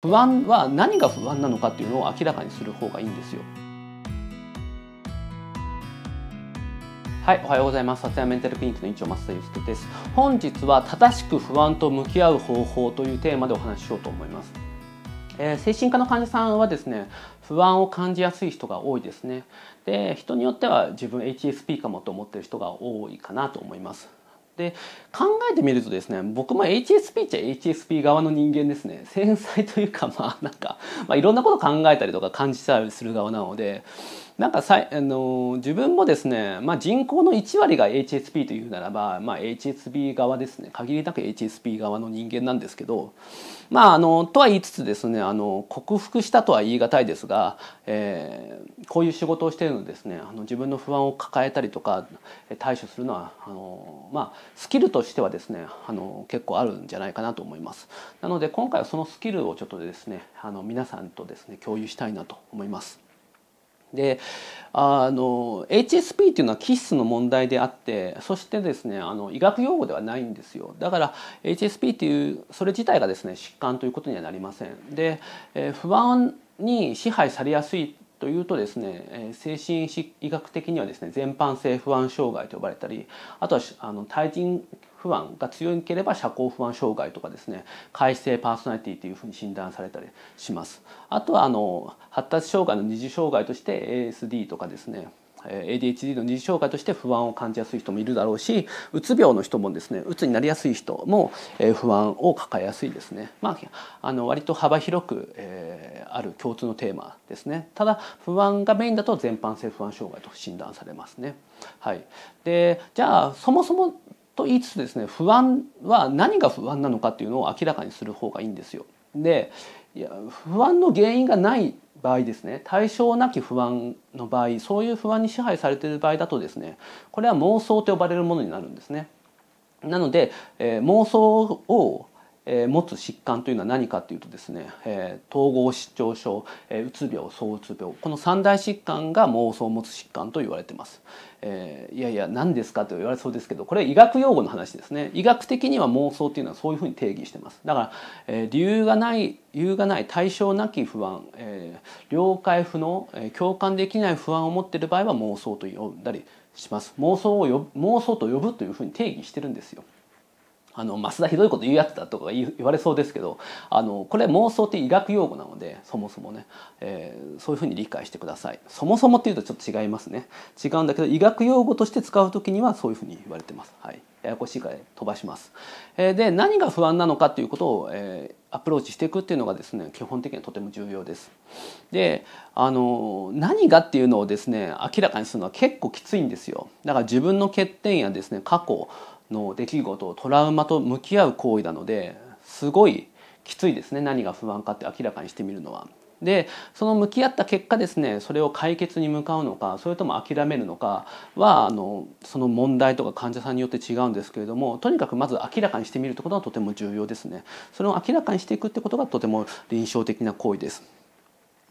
不安は何が不安なのかっていうのを明らかにする方がいいんですよ。はい、おはようございます。s a t メンタルクリニックの院長増田祐介です。本日は正しく不安と向き合う方法というテーマでお話ししようと思います。えー、精神科の患者さんはですね不安を感じやすい人が多いですねで人によっては自分 HSP かもと思ってる人が多いかなと思いますで考えてみるとですね僕も HSP っちゃ HSP 側の人間ですね繊細というかまあなんか、まあ、いろんなこと考えたりとか感じたりする側なのでなんかさあの自分もですね、まあ、人口の1割が HSP というならば、まあ、HSP 側ですね限りなく HSP 側の人間なんですけどまああのとは言いつつですねあの克服したとは言い難いですが、えー、こういう仕事をしているのですねあの自分の不安を抱えたりとか対処するのはあの、まあ、スキルとしてはですねあの結構あるんじゃないかなと思います。なので今回はそのスキルをちょっとですねあの皆さんとですね共有したいなと思います。であの HSP っていうのは気質の問題であってそしてですねあの医学用語ではないんですよだから HSP っていうそれ自体がですね疾患ということにはなりませんで、えー、不安に支配されやすいというとですね、えー、精神医学的にはですね全般性不安障害と呼ばれたりあとはあの対人不安が強ければ社交不安障害とかですね改正パーソナリティというふうに診断されたりします。あとはあの発達障害の二次障害として ASD とかですね ADHD の二次障害として不安を感じやすい人もいるだろうしうつ病の人もですねうつになりやすい人も不安を抱えやすいですね、まあ、あの割と幅広く、えー、ある共通のテーマですねただ不安がメインだと全般性不安障害と診断されますね。はい、でじゃあそもそもと言いつつですね不安は何が不安なのかっていうのを明らかにする方がいいんですよ。でいや不安の原因がない場合ですね対象なき不安の場合そういう不安に支配されている場合だとですねこれは妄想と呼ばれるものになるんですね。なので、えー、妄想をえ持つ疾患というのは何かというとですね、え統合失調症、えうつ病躁うつ病この三大疾患が妄想を持つ疾患と言われてます。えいやいや何ですかと言われそうですけどこれは医学用語の話ですね医学的には妄想っていうのはそういうふうに定義してますだから、え理由がない理由がない対象なき不安、え了解不能、え共感できない不安を持っている場合は妄想と呼んだりします妄想を妄想と呼ぶというふうに定義してるんですよあの増田ひどいこと言うやつだとか言われそうですけどあのこれ妄想って医学用語なのでそもそもね、えー、そういうふうに理解してくださいそもそもっていうとちょっと違いますね違うんだけど医学用語として使う時にはそういうふうに言われてます、はい、ややこしいから飛ばします、えー、で何が不安なのかということを、えー、アプローチしていくっていうのがですね基本的にはとても重要ですであの何がっていうのをですね明らかにするのは結構きついんですよだから自分の欠点やですね過去の出来事トラウマと向き合う行為なのですごいきついですね何が不安かって明らかにしてみるのは。でその向き合った結果ですねそれを解決に向かうのかそれとも諦めるのかはあのその問題とか患者さんによって違うんですけれどもとにかくまず明らかにしてみるってことがとても重要ですねそれを明らかにしていくってことがとても臨床的な行為です。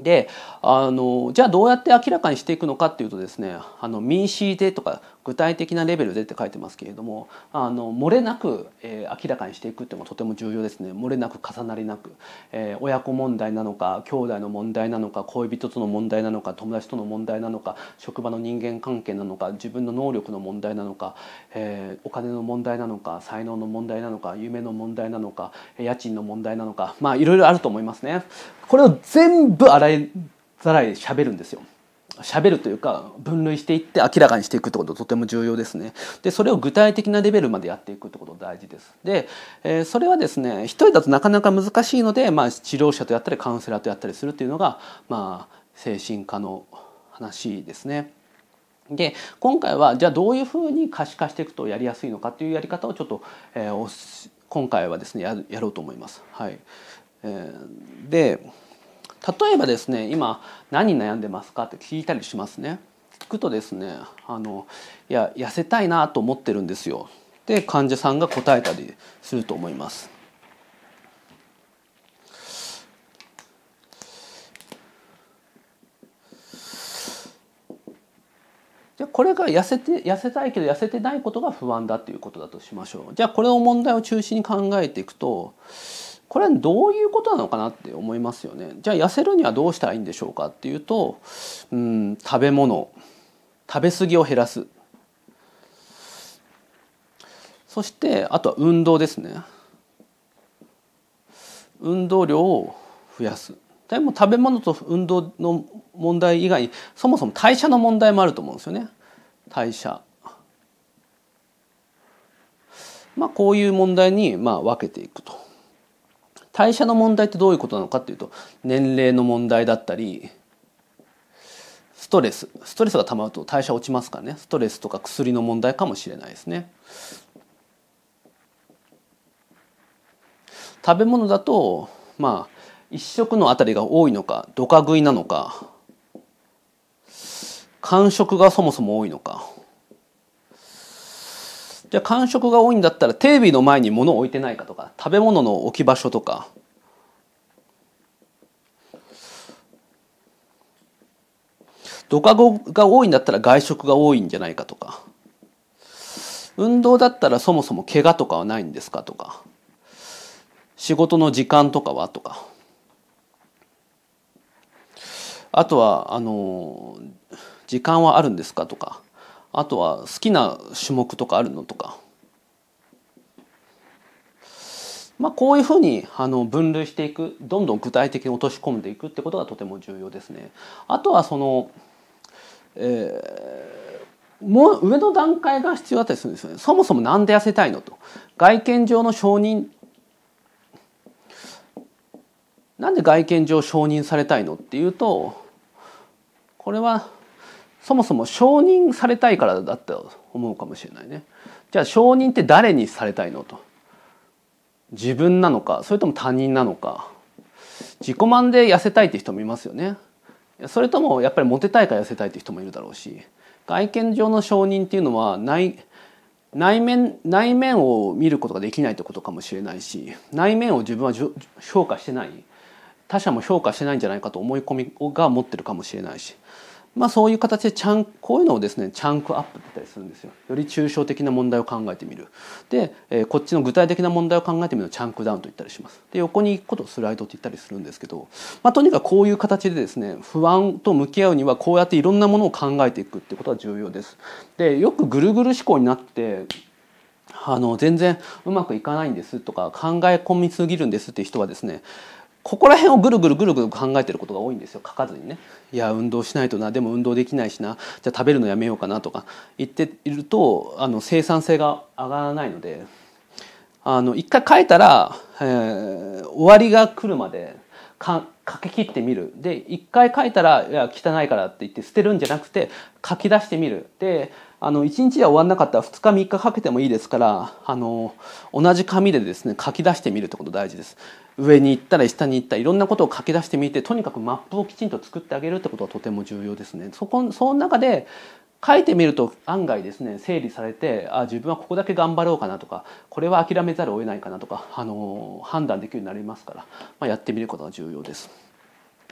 であのじゃあどうやって明らかにしていくのかっていうとですね「あの民主で」とか「具体的なレベルで」って書いてますけれどもあの漏れなく、えー、明らかにしていくっていうのとても重要ですね漏れなく重なりなく、えー、親子問題なのか兄弟の問題なのか恋人との問題なのか友達との問題なのか職場の人間関係なのか自分の能力の問題なのか、えー、お金の問題なのか才能の問題なのか夢の問題なのか家賃の問題なのかまあいろいろあると思いますね。これを全部らいざらい喋るんですよ。喋るというか分類していって明らかにしていくってこととても重要ですね。でそれを具体的なレベルまでやっていくってこと大事です。で、えー、それはですね一人だとなかなか難しいので、まあ、治療者とやったりカウンセラーとやったりするっていうのが、まあ、精神科の話ですね。で今回はじゃあどういうふうに可視化していくとやりやすいのかっていうやり方をちょっと、えー、今回はですねやろうと思います。はいえー、で例えばですね今何に悩んでますかって聞いたりしますね聞くとですねあのいや痩せたいなと思ってるんですよで患者さんが答えたりすると思いますじゃこれが痩せて痩せたいけど痩せてないことが不安だっていうことだとしましょうじゃあこれを問題を中心に考えていくとこれはどういうことなのかなって思いますよね。じゃあ痩せるにはどうしたらいいんでしょうかっていうと、うん、食べ物食べ過ぎを減らすそしてあとは運動ですね運動量を増やすでも食べ物と運動の問題以外にそもそも代謝の問題もあると思うんですよね代謝まあこういう問題にまあ分けていくと代謝の問題ってどういうことなのかっていうと年齢の問題だったりストレスストレスが溜まると代謝落ちますからねストレスとか薬の問題かもしれないですね食べ物だとまあ一食のあたりが多いのかどか食いなのか感触がそもそも多いのかじゃあ間食が多いんだったらテレビの前に物を置いてないかとか食べ物の置き場所とかドカゴが多いんだったら外食が多いんじゃないかとか運動だったらそもそも怪我とかはないんですかとか仕事の時間とかはとかあとはあの時間はあるんですかとかあとは好きな種目とかあるのとか。まあ、こういうふうにあの分類していくどんどん具体的に落とし込んでいくってことがとても重要ですね。あとはその、えー、もう上の段階が必要だったりするんですよね。そもそも何で痩せたいのと外見上の承認なんで外見上承認されたいのっていうとこれはそもそも承認されたいからだっと思うかもしれないねじゃあ承認って誰にされたいのと自分なのかそれとも他人なのか自己満で痩せたいって人もいますよねそれともやっぱりモテたいから痩せたいって人もいるだろうし外見上の承認っていうのは内内面内面を見ることができないってことかもしれないし内面を自分は評価してない他者も評価してないんじゃないかと思い込みが持ってるかもしれないしまあ、そういう形でチャンこういうのをですねチャンクアップって言ったりするんですよより抽象的な問題を考えてみるで、えー、こっちの具体的な問題を考えてみるのチャンクダウンと言ったりしますで横に行くことをスライドって言ったりするんですけど、まあ、とにかくこういう形でですね不安と向き合うにはこうやっていろんなものを考えていくってことは重要ですでよくぐるぐる思考になってあの全然うまくいかないんですとか考え込みすぎるんですって人はですねここら辺をぐるぐるぐるぐる考えてることが多いんですよ書かずにねいや運動しないとなでも運動できないしなじゃあ食べるのやめようかなとか言っているとあの生産性が上がらないのであの一回書いたら、えー、終わりが来るまでか書き切ってみるで一回書いたらいや汚いからって言って捨てるんじゃなくて書き出してみるであの1日は終わんなかったら2日3日かけてもいいですからあの同じ紙でですね書き出してみるってこと大事です上に行ったら下に行ったいろんなことを書き出してみてとにかくマップをきちんと作ってあげるってことはとても重要ですねそこその中で書いてみると案外ですね整理されてあ自分はここだけ頑張ろうかなとかこれは諦めざるを得ないかなとかあの判断できるようになりますから、まあ、やってみることが重要です。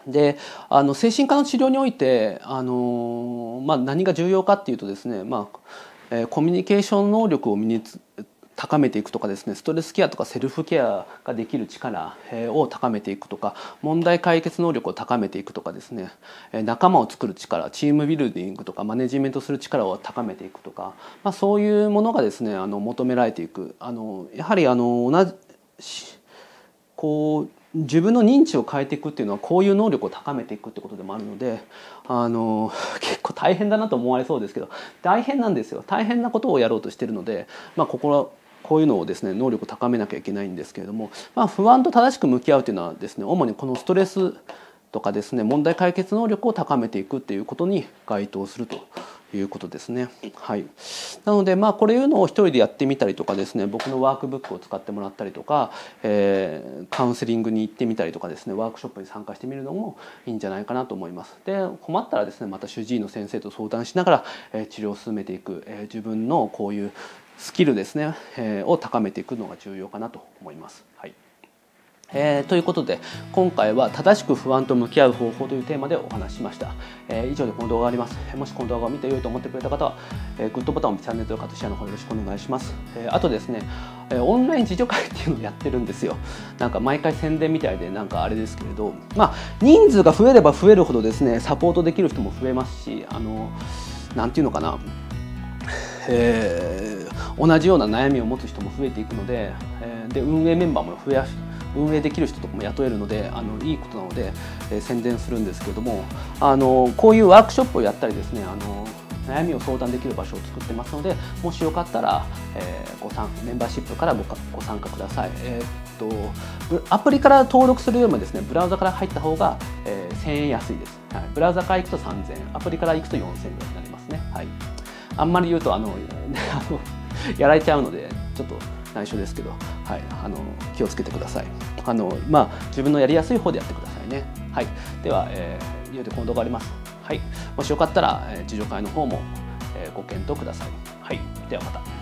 であの精神科の治療においてあの、まあ、何が重要かっていうとですね、まあえー、コミュニケーション能力を身につ高めていくとかですねストレスケアとかセルフケアができる力を高めていくとか問題解決能力を高めていくとかですね仲間を作る力チームビルディングとかマネジメントする力を高めていくとか、まあ、そういうものがですねあの求められていくあのやはりあの同じこう自分の認知を変えていくっていうのはこういう能力を高めていくってことでもあるのであの結構大変だなと思われそうですけど大変なんですよ大変なことをやろうとしてるので、まあ、ここはこういうのをですね能力を高めなきゃいけないんですけれども、まあ、不安と正しく向き合うというのはですね主にこのストレスとかですね問題解決能力を高めていくっていうことに該当するということですね。はい、なのでまあこれいうのを一人でやってみたりとかですね僕のワークブックを使ってもらったりとか、えー、カウンセリングに行ってみたりとかですねワークショップに参加してみるのもいいんじゃないかなと思います。で困ったらですねまた主治医の先生と相談しながら、えー、治療を進めていく、えー、自分のこういうスキルですね、えー、を高めていくのが重要かなと思います。えー、ということで今回は正しく不安と向き合う方法というテーマでお話ししました、えー、以上でこの動画がありますもしこの動画を見て良いと思ってくれた方は、えー、グッドボタンをチャンネル登録とシェアの方よろしくお願いします、えあとですね、えオンライン自助会っていうのをやってるんですよなんか毎回宣伝みたいでなんかあれですけれどまあ人数が増えれば増えるほどですねサポートできる人も増えますしあの何ていうのかなえ同じような悩みを持つ人も増えていくので、えで運営メンバーも増やして運営できる人とかも雇えるのであのいいことなので、えー、宣伝するんですけれどもあのこういうワークショップをやったりですねあの悩みを相談できる場所を作ってますのでもしよかったら、えー、ご参メンバーシップからごご参加ください、えー、っとアプリから登録するよりもですねブラウザから入った方が、えー、1000円安いです、はい、ブラウザから行くと3000円アプリから行くと4000円ぐらいになりますね、はい、あんまり言うとあの やられちゃうのでちょっと内緒ですけど、はい、あの気をつけてくださいあの、まあ、自分のやりやすい方でやってくださいね、はい、では、えー、以上でこの動画終ります、はい、もしよかったら、えー、自助会の方も、えー、ご検討ください、はい、ではまた